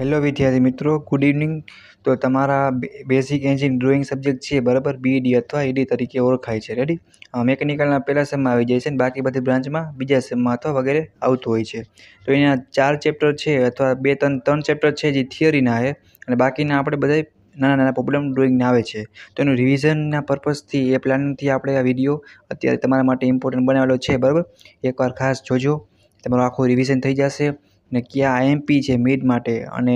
hello વિદ્યાર્થી મિત્રો good evening તો તમારા બેઝિક એન્જિન ડ્રોઈંગ સબ્જેક્ટ છે બરાબર બીઈડી e અથવા ઈડી e તરીકે ઓળખાય છે રેડી મેકેનિકલના પહેલા સેમમાં આવી જાય છે અને બાકી બધી બ્રાન્ચમાં બીજા સેમમાં અથવા વગેરે આવતું હોય છે તો એના ચાર ચેપ્ટર છે અથવા બે ત્રણ ત્રણ ચેપ્ટર છે જે થિયરીના છે અને બાકીના આપણે બધા નાના નાના પ્રોબ્લેમ ડ્રોઈંગના આવે છે તો એનું રિવિઝનના પર્પઝથી એ પ્લાનિંગથી આપણે આ વિડીયો અત્યારે તમારા માટે ઇમ્પોર્ટન્ટ બનાવેલો છે બરાબર એકવાર ખાસ જોજો તમારું આખું રિવિઝન થઈ જશે ને કયા આઈએમપી છે મિડ માટે અને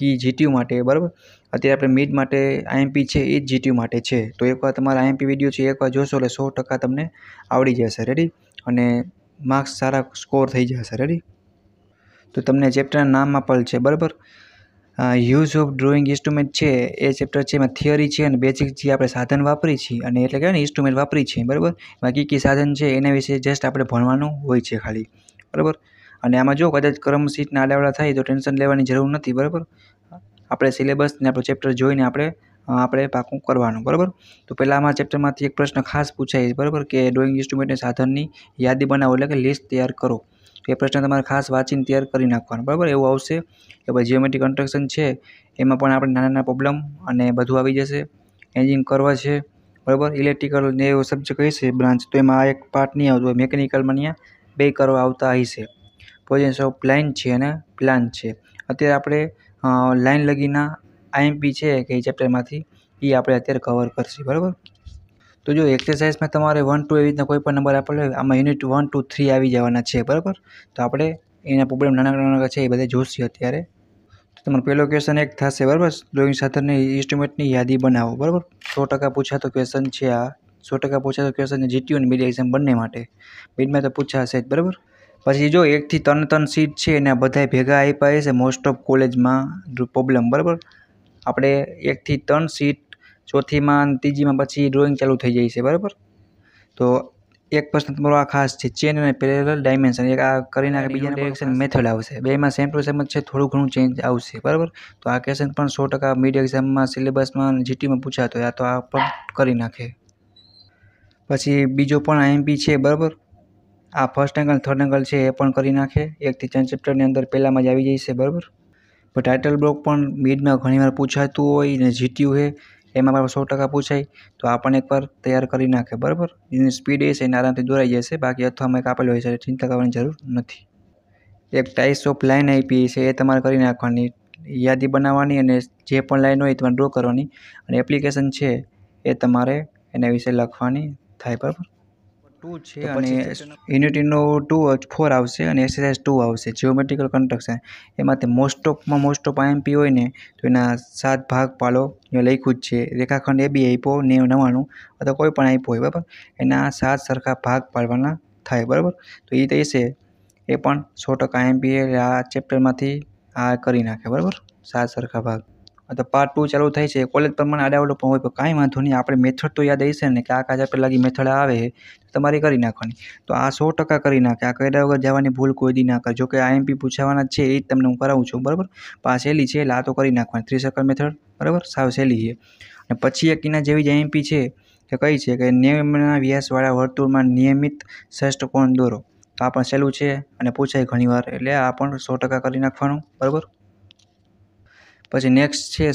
કી જીટીયુ માટે બરાબર અત્યારે આપણે મિડ માટે આઈએમપી છે એ જ જીટીયુ માટે છે તો એકવાર તમારા આઈએમપી વિડીયો છે એકવાર જોશો એટલે સો ટકા તમને આવડી જશે રેડી અને માર્ક્સ સારા સ્કોર થઈ જશે રેડી તો તમને ચેપ્ટરના નામ આપેલ છે બરાબર યુઝ ઓફ ડ્રોઈંગ ઇન્સ્ટ્રુમેન્ટ છે એ ચેપ્ટર છે એમાં થિયરી છે અને બેઝિક જે આપણે સાધન વાપરી છીએ અને એટલે કહેવાય ને ઇન્સ્ટ્રુમેન્ટ વાપરી છીએ બરાબર બાકી કી સાધન છે એના વિશે જસ્ટ આપણે ભણવાનું હોય છે ખાલી બરાબર અને આમાં જો કદાચ કરમ સીટના આડાવડા થાય તો ટેન્શન લેવાની જરૂર નથી બરાબર આપણે સિલેબસને આપણું ચેપ્ટર જોઈને આપણે આપણે પાકું કરવાનું બરાબર તો પહેલાં આમાં ચેપ્ટરમાંથી એક પ્રશ્ન ખાસ પૂછાય છે બરાબર કે ડ્રોઈંગ ઇન્સ્ટ્રુમેન્ટને સાધનની યાદી બનાવો એટલે કે લિસ્ટ તૈયાર કરો એ પ્રશ્ન તમારે ખાસ વાંચીને તૈયાર કરી નાખવાનો બરાબર એવું આવશે કે ભાઈ જીઓમેટ્રિક કન્સ્ટ્રક્શન છે એમાં પણ આપણે નાના નાના પ્રોબ્લેમ અને બધું આવી જશે એન્જિન કરવા છે બરાબર ઇલેક્ટ્રિકલ ને એવો સબ્જેક્ટ હશે બ્રાન્ચ તો એમાં એક પાર્ટ નહીં આવતો હોય મેકેનિકલમાં અહીંયા બે કરવા આવતા હશે પોઝિશન ઓફ લાઇન છે અને પ્લાન છે અત્યારે આપણે લાઇન લગીના આઈએમપી છે કે ચેપ્ટરમાંથી એ આપણે અત્યારે કવર કરશું બરાબર તો જો એક્સરસાઇઝમાં તમારે વન ટુ એવી રીતના કોઈ પણ નંબર આપેલો હોય આમાં યુનિટ વન ટુ થ્રી આવી જવાના છે બરાબર તો આપણે એના પ્રોબ્લેમ નાના નાના છે એ બધા જોઈશું અત્યારે તો તમારો પહેલો ક્વેશ્ચન એક થશે બરાબર ડ્રોઈંગ સાથેની ઇન્સ્ટ્રુમેન્ટની યાદી બનાવો બરાબર સો ટકા પૂછાતો ક્વેશ્ચન છે આ સો ટકા પૂછાતો ક્વેશ્ચન જીટીયુ અને મીડિયા એક્ઝામ બંને માટે બીડમાં તો પૂછાશે જ બરાબર પછી જો એકથી ત્રણ ત્રણ સીટ છે આ બધાય ભેગા આપ્યા છે મોસ્ટ ઓફ કોલેજમાં પ્રોબ્લેમ બરાબર આપણે એકથી ત્રણ સીટ ચોથીમાં અને ત્રીજીમાં પછી ડ્રોઈંગ ચાલુ થઈ જાય છે બરાબર તો એક પ્રશ્ન તમારો આ ખાસ છે ચેન અને પેરેલ ડાયમેન્શન એક આ કરીને બીજા ડિરેક્શન મેથડ આવશે બેમાં સેમ ટુ સેમ જ છે થોડું ઘણું ચેન્જ આવશે બરાબર તો આ ક્વેશ્ચન પણ સો ટકા મિડ એક્ઝામમાં સિલેબસમાં જીટીમાં પૂછાતો આ તો આ પણ કરી નાખે પછી બીજો પણ આઈએમપી છે બરાબર આ ફર્સ્ટ એંગલ થર્ડ એંગલ છે એ પણ કરી નાખે એકથી ત્રણ ચેપ્ટરની અંદર પહેલાંમાં જ આવી જશે બરાબર પણ ટાઇટલ બ્લોક પણ મિડમાં ઘણીવાર પૂછાતું હોય ને જીત્યું હોય એમાં પણ સો ટકા પૂછાય તો આપણને એકવાર તૈયાર કરી નાખે બરાબર એની સ્પીડ એ છે એને આરામથી દોરાઈ જશે બાકી અથવામાં એક આપેલો હોય છે ચિંતા કરવાની જરૂર નથી એક ટાઈસ ઓફ લાઇન આપી છે એ તમારે કરી નાખવાની યાદી બનાવવાની અને જે પણ લાઇન હોય તમારે ડ્રો કરવાની અને એપ્લિકેશન છે એ તમારે એના વિશે લખવાની થાય બરાબર ટુ છે અને યુનિટ ટુ ફોર આવશે અને એક્સરસાઇઝ ટુ આવશે જીઓમેટ્રિકલ કન્સ્ટ્રક્શન એમાં તે મોસ્ટ ઓફમાં મોસ્ટ ઓફ આઈએમપી હોય ને તો એના સાત ભાગ પાડો લખ્યું જ છે રેખાખંડ એ બી આપ્યો ને નવ્વાણું અથવા કોઈ પણ આપ્યો હોય બરાબર એના સાત સરખા ભાગ પાડવાના થાય બરાબર તો એ તે છે એ પણ સો ટકા એટલે આ ચેપ્ટરમાંથી આ કરી નાખે બરાબર સાત સરખા ભાગ તો પાર્ટ ટુ ચાલુ થાય છે કોલેજ પ્રમાણે આ ડેવલપ હોય પણ કાંઈ વાંધો નહીં આપણે મેથડ તો યાદ હશે ને કે આ કાજ આપણે લાગી મેથડ આવે તમારે કરી નાખવાની તો આ સો ટકા કરી નાખે આ કર્યા વગર જવાની ભૂલ કોઈ દી ના કરે જોકે આઈએમપી પૂછાવાના છે એ જ તમને હું કરાવું છું બરાબર પાસેલી છે એટલે આ તો કરી નાખવાની થ્રી સર્કલ મેથડ બરાબર સાવ સહેલી છે અને પછી એક એના જેવી જ આઈએમપી છે કે કઈ છે કે નિયમના વ્યાસવાળા વર્તુળમાં નિયમિત શ્રેષ્ઠ કોણ દોરો તો આ પણ સહેલું છે અને પૂછાય ઘણીવાર એટલે આ પણ સો ટકા કરી નાખવાનું બરાબર પછી નેક્સ્ટ છે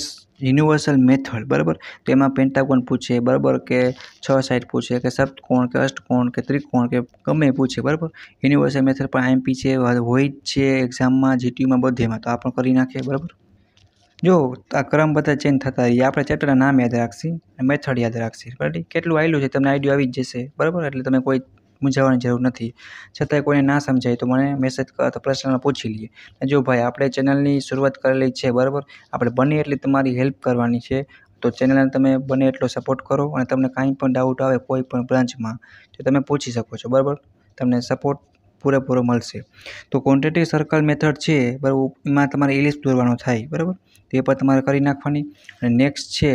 યુનિવર્સલ મેથડ બરાબર તો એમાં પેન્ટાગોન પૂછે બરાબર કે છ સાઈડ પૂછે કે સપ્તકોણ કે અષ્ટકોણ કે ત્રિકોણ કે ગમે પૂછે બરાબર યુનિવર્સલ મેથડ પણ આઈએમપી છે હોય છે એક્ઝામમાં જીટીયુમાં બધેમાં તો આ પણ કરી નાખીએ બરાબર જો આ ક્રમ બધા ચેન્જ થતા રહીએ આપણે ચેપ્ટરના નામ યાદ રાખશી મેથડ યાદ રાખશી બરાબર કેટલું આવેલું છે તમને આઈડિયો આવી જ જશે બરાબર એટલે તમે કોઈ મૂંઝાવવાની જરૂર નથી છતાંય કોઈને ના સમજાય તો મને મેસેજ અથવા પર્સનલ પૂછી લઈએ જો ભાઈ આપણે ચેનલની શરૂઆત કરેલી છે બરાબર આપણે બને એટલી તમારી હેલ્પ કરવાની છે તો ચેનલને તમે બને એટલો સપોર્ટ કરો અને તમને કાંઈ પણ ડાઉટ આવે કોઈ પણ બ્રાન્ચમાં તો તમે પૂછી શકો છો બરાબર તમને સપોર્ટ પૂરેપૂરો મળશે તો ક્વોન્ટિટી સર્કલ મેથડ છે બરાબર એમાં તમારે ઇલિપ્સ દોરવાનો થાય બરાબર તે પર તમારે કરી નાખવાની અને નેક્સ્ટ છે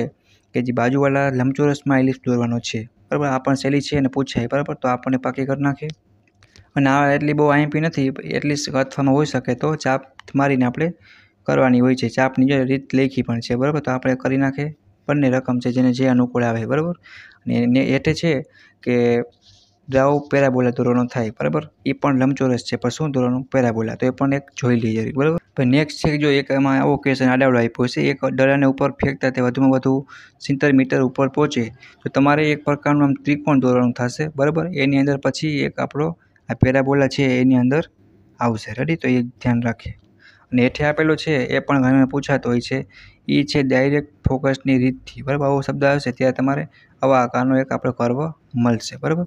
કે જે બાજુવાળા લંબચોરસમાં ઇલિપ્સ દોરવાનો છે બરાબર આ પણ સહેલી છે અને પૂછાય બરાબર તો આપણને પાકી કરી નાખે અને આ એટલી બહુ આઈમપી નથી એટલી અથવામાં હોઈ શકે તો ચાપ મારીને આપણે કરવાની હોય છે ચાપની જે રીત લેખી પણ છે બરાબર તો આપણે કરી નાખે બંને રકમ છે જેને જે અનુકૂળ આવે બરાબર અને હેઠે છે કે દાવ પેરાબોલા ધોરણો થાય બરાબર એ પણ લંબચોરસ છે પણ શું ધોરણો પેરાબોલા તો એ પણ એક જોઈ લઈએ બરાબર પણ નેક્સ્ટ છે જો એક એમાં આવો ક્વેશ્ચન આડાવડો આપ્યો છે એક દડાને ઉપર ફેંકતા તે વધુમાં વધુ સિત્તેર મીટર ઉપર પહોંચે તો તમારે એક પ્રકારનું આમ ત્રિકોણ દોરવાનું થશે બરાબર એની અંદર પછી એક આપણો આ પેરાબોલા છે એની અંદર આવશે રેડી તો એ ધ્યાન રાખીએ અને એઠે આપેલો છે એ પણ ઘણા પૂછાતો હોય છે એ છે ડાયરેક્ટ ફોકસની રીતથી બરાબર આવો શબ્દ આવશે ત્યારે તમારે આવા આકારનો એક આપણો કર્વ મળશે બરાબર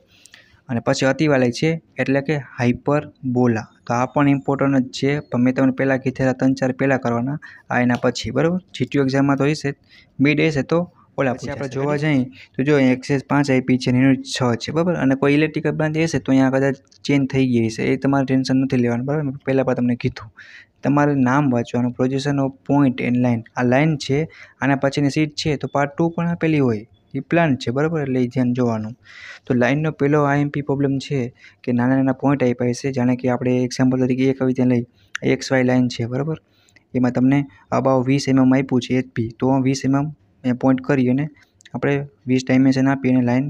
અને પછી અતિવાલય છે એટલે કે હાઇપર બોલા તો આ પણ ઇમ્પોર્ટન્ટ જ છે પણ મેં તમને પહેલાં કીધેલા ત્રણ ચાર પહેલાં કરવાના આ એના પછી બરાબર જીટીઓ એક્ઝામમાં તો હશે મિડ હશે તો ઓલા પછી આપણે જોવા જઈએ તો જો એક્સેસ પાંચ આઈપી છે એનું છ છે બરાબર અને કોઈ ઇલેક્ટ્રિક બ્રાન્ચ હશે તો અહીંયા કદાચ ચેન્જ થઈ ગઈ હશે એ તમારે ટેન્શન નથી લેવાનું બરાબર પહેલાં પણ તમને કીધું તમારે નામ વાંચવાનું position of point and line આ લાઇન છે આના પછીની સીટ છે તો પાર્ટ ટુ પણ આપેલી હોય એ પ્લાન છે બરાબર એટલે એ ધ્યાન જોવાનું તો લાઇનનો પહેલો આઈએમપી પ્રોબ્લેમ છે કે નાના નાના પોઈન્ટ આપ્યા છે જાણે કે આપણે એક્ઝામ્પલ તરીકે એક આવી લઈ એક્સ વાય લાઇન છે બરાબર એમાં તમને અબાવ વીસ એમએમ આપ્યું છે એચપી તો વીસ એમએમ એ પોઈન્ટ કરી અને આપણે વીસ ડાયમેન્શન આપી અને લાઇન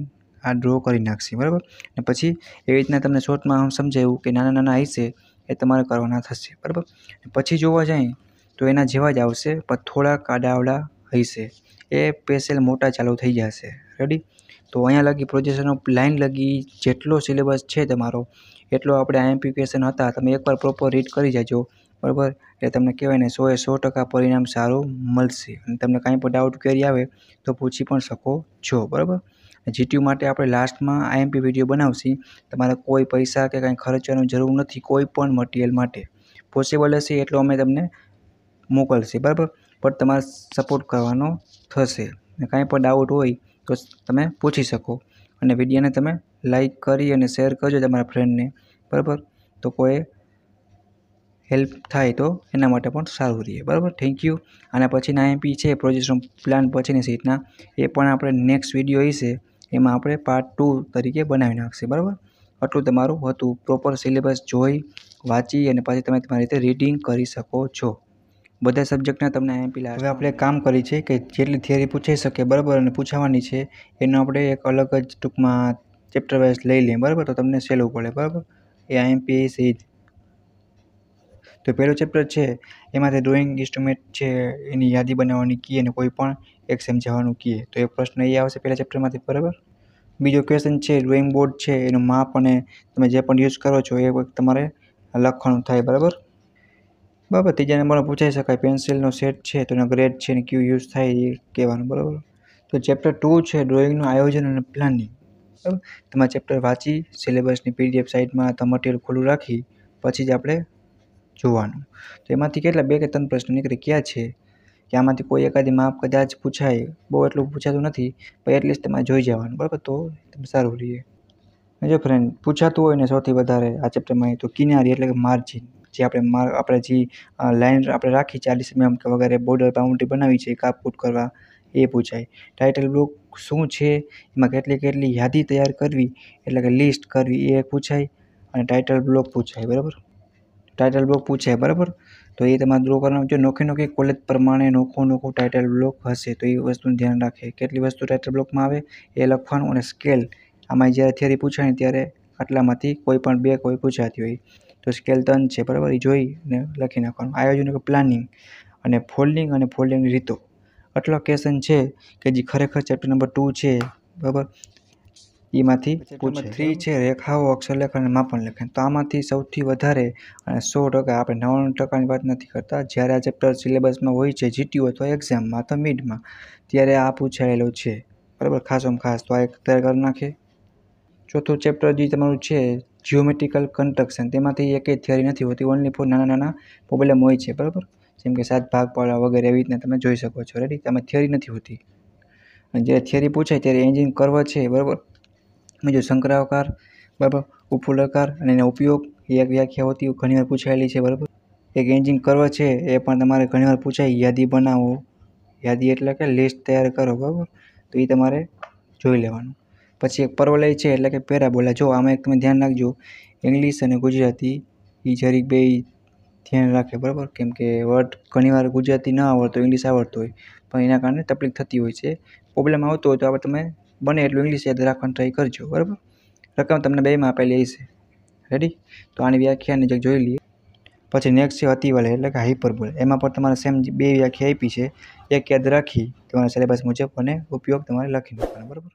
આ ડ્રો કરી નાખશે બરાબર અને પછી એવી રીતના તમને શોર્ટમાં સમજાવ્યું કે નાના નાના હશે એ તમારે કરવાના થશે બરાબર પછી જોવા જાય તો એના જેવા જ આવશે પણ થોડા કાડાવડા હશે એ પેસેલ મોટા ચાલુ થઈ જશે રેડી તો અહીંયા લગી પ્રોજેક્શનનો લાઇન લગી જેટલો સિલેબસ છે તમારો એટલો આપણે આઈએમપી ક્વેશ્ચન હતા તમે એકવાર પ્રોપર રીડ કરી જાજો બરાબર એટલે તમને કહેવાય ને સોએ સો ટકા પરિણામ સારું મળશે અને તમને કાંઈ પણ ડાઉટ ક્વેરી આવે તો પૂછી પણ શકો છો બરાબર જીટીયુ માટે આપણે લાસ્ટમાં આઈએમપી વિડીયો બનાવશી તમારે કોઈ પૈસા કે કાંઈ ખર્ચવાની જરૂર નથી કોઈ પણ મટીરિયલ માટે પોસિબલ હશે એટલો અમે તમને મોકલશે બરાબર પર તમારે સપોર્ટ કરવાનો થશે અને કાંઈ પણ ડાઉટ હોય તો તમે પૂછી શકો અને વિડીયોને તમે લાઈક કરી અને શેર કરજો તમારા ફ્રેન્ડને બરાબર તો કોઈ હેલ્પ થાય તો એના માટે પણ સારું રહે બરાબર થેન્ક યુ અને પછીના એમપી છે પ્રોજેક્શન પ્લાન પછીની સીટના એ પણ આપણે નેક્સ્ટ વિડીયો હશે એમાં આપણે પાર્ટ ટુ તરીકે બનાવી નાખશે બરાબર આટલું તમારું હતું પ્રોપર સિલેબસ જોઈ વાંચી અને પછી તમે તમારી રીતે રીડિંગ કરી શકો છો બધા સબ્જેક્ટના તમને પેલા હવે આપણે કામ કરી છે કે જેટલી થિયરી પૂછાઈ શકે બરાબર અને પૂછાવાની છે એનો આપણે એક અલગ જ ટૂંકમાં ચેપ્ટર વાઇઝ લઈ લઈએ બરાબર તો તમને સહેલું પડે બરાબર એ આઈએમપી એ તો પહેલો ચેપ્ટર છે એમાંથી ડ્રોઈંગ ઇન્સ્ટ્રુમેન્ટ છે એની યાદી બનાવવાની કીએ અને કોઈ પણ એક સમજાવવાનું કીએ તો એ પ્રશ્ન એ આવશે પહેલા ચેપ્ટરમાંથી બરાબર બીજો ક્વેશ્ચન છે ડ્રોઈંગ બોર્ડ છે એનું માપ અને તમે જે પણ યુઝ કરો છો એ તમારે લખવાનું થાય બરાબર બરાબર ત્રીજા નંબરમાં પૂછાઈ શકાય પેન્સિલનો સેટ છે તો એનો ગ્રેડ છે અને ક્યુ યુઝ થાય એ કહેવાનું બરાબર તો ચેપ્ટર ટુ છે ડ્રોઈંગનું આયોજન અને પ્લાનિંગ બરાબર તમારે ચેપ્ટર વાંચી સિલેબસની પીડીએફ સાઇટમાં તમારું મટીરિયલ ખુલ્લું રાખી પછી જ આપણે જોવાનું તો એમાંથી કેટલા બે કે ત્રણ પ્રશ્નો નીકળી ક્યાં છે કે આમાંથી કોઈ એકાદી માપ કદાચ પૂછાય બહુ એટલું પૂછાતું નથી પણ એટલીસ્ટ તમારે જોઈ જવાનું બરાબર તો તમે સારું રહીએ જો ફ્રેન્ડ પૂછાતું હોય ને સૌથી વધારે આ ચેપ્ટરમાં તો કિનારી એટલે કે માર્જિન જે આપણે માર આપણે જે લાઇન આપણે રાખી ચાલીસ એમએમ કે વગેરે બોર્ડર બાઉન્ડ્રી બનાવી છે કાપકૂટ કરવા એ પૂછાય ટાઇટલ બ્લોક શું છે એમાં કેટલી કેટલી યાદી તૈયાર કરવી એટલે કે લિસ્ટ કરવી એ પૂછાય અને ટાઇટલ બ્લોક પૂછાય બરાબર ટાઇટલ બ્લોક પૂછાય બરાબર તો એ તમારે ડ્રો કરવાનું જો નોખી નોખી કોલેજ પ્રમાણે નોખો નોખો ટાઇટલ બ્લોક હશે તો એ વસ્તુનું ધ્યાન રાખે કેટલી વસ્તુ ટાઇટલ બ્લોકમાં આવે એ લખવાનું અને સ્કેલ આમાં જ્યારે થિયરી પૂછાય ત્યારે આટલામાંથી કોઈ પણ બે કોઈ પૂછાતી હોય તો સ્કેલ ત્રણ છે બરાબર એ જોઈને લખી નાખવાનું આયોજન કે પ્લાનિંગ અને ફોલ્ડિંગ અને ફોલ્ડિંગ રીતો આટલા કેશન છે કે જે ખરેખર ચેપ્ટર નંબર ટુ છે બરાબર એમાંથી થ્રી છે રેખાઓ અક્ષરલેખન અને માપન લેખન તો આમાંથી સૌથી વધારે અને સો ટકા આપણે નવ્વાણું ટકાની વાત નથી કરતા જ્યારે આ ચેપ્ટર સિલેબસમાં હોય છે જીટીયુ અથવા એક્ઝામમાં અથવા મિડમાં ત્યારે આ પૂછાયેલો છે બરાબર ખાસોમાં ખાસ તો આ એક તૈયાર કરી નાખે ચોથું ચેપ્ટર જે તમારું છે જીઓમેટ્રિકલ કન્સ્ટ્રક્શન તેમાંથી એક થિયરી નથી હોતી ઓનલી ફોર નાના નાના પ્રોબ્લેમ હોય છે બરાબર જેમ કે સાત ભાગપાળા વગેરે એવી રીતના તમે જોઈ શકો છો રેડી તમે થિયરી નથી હોતી અને જ્યારે થિયરી પૂછાય ત્યારે એન્જિન કર્વ છે બરાબર બીજો શંકરાકાર બરાબર ઉપફુલકાર અને એનો ઉપયોગ એ એક વ્યાખ્યા હોતી ઘણીવાર પૂછાયેલી છે બરાબર એક એન્જિન કર્વ છે એ પણ તમારે ઘણીવાર પૂછાય યાદી બનાવો યાદી એટલે કે લિસ્ટ તૈયાર કરો બરાબર તો એ તમારે જોઈ લેવાનું પછી એક પરવલય છે એટલે કે પેરાબોલા જો આમાં એક તમે ધ્યાન રાખજો ઇંગ્લિશ અને ગુજરાતી એ જરીક બે ધ્યાન રાખે બરાબર કેમ કે વર્ડ ઘણીવાર ગુજરાતી ન આવડતો ઇંગ્લિશ આવડતો હોય પણ એના કારણે તકલીફ થતી હોય છે પ્રોબ્લેમ આવતો હોય તો આપણે તમે બને એટલું ઇંગ્લિશ યાદ રાખવાની ટ્રાય કરજો બરાબર રકમ તમને બેમાં આપેલી હશે રેડી તો આની વ્યાખ્યાને જે જોઈ લઈએ પછી નેક્સ્ટ છે અતિવલય એટલે કે હાઇપરબોલ એમાં પણ તમારે સેમ બે વ્યાખ્યા આપી છે એક યાદ રાખી તમારા સિલેબસ મુજબ અને ઉપયોગ તમારે લખી નાખવાનો બરાબર